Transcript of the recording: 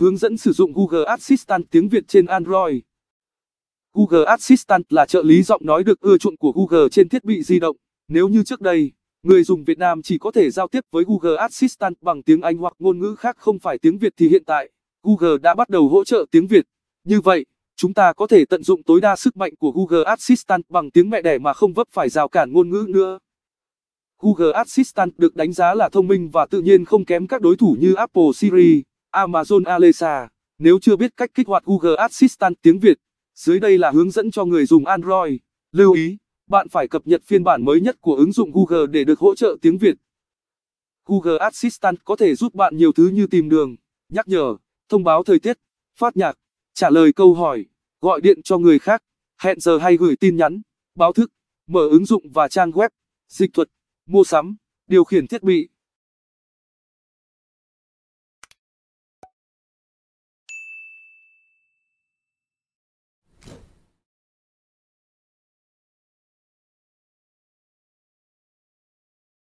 Hướng dẫn sử dụng Google Assistant tiếng Việt trên Android. Google Assistant là trợ lý giọng nói được ưa chuộng của Google trên thiết bị di động. Nếu như trước đây, người dùng Việt Nam chỉ có thể giao tiếp với Google Assistant bằng tiếng Anh hoặc ngôn ngữ khác không phải tiếng Việt thì hiện tại, Google đã bắt đầu hỗ trợ tiếng Việt. Như vậy, chúng ta có thể tận dụng tối đa sức mạnh của Google Assistant bằng tiếng mẹ đẻ mà không vấp phải rào cản ngôn ngữ nữa. Google Assistant được đánh giá là thông minh và tự nhiên không kém các đối thủ như Apple Siri. Amazon Alexa. Nếu chưa biết cách kích hoạt Google Assistant tiếng Việt, dưới đây là hướng dẫn cho người dùng Android. Lưu ý, bạn phải cập nhật phiên bản mới nhất của ứng dụng Google để được hỗ trợ tiếng Việt. Google Assistant có thể giúp bạn nhiều thứ như tìm đường, nhắc nhở, thông báo thời tiết, phát nhạc, trả lời câu hỏi, gọi điện cho người khác, hẹn giờ hay gửi tin nhắn, báo thức, mở ứng dụng và trang web, dịch thuật, mua sắm, điều khiển thiết bị.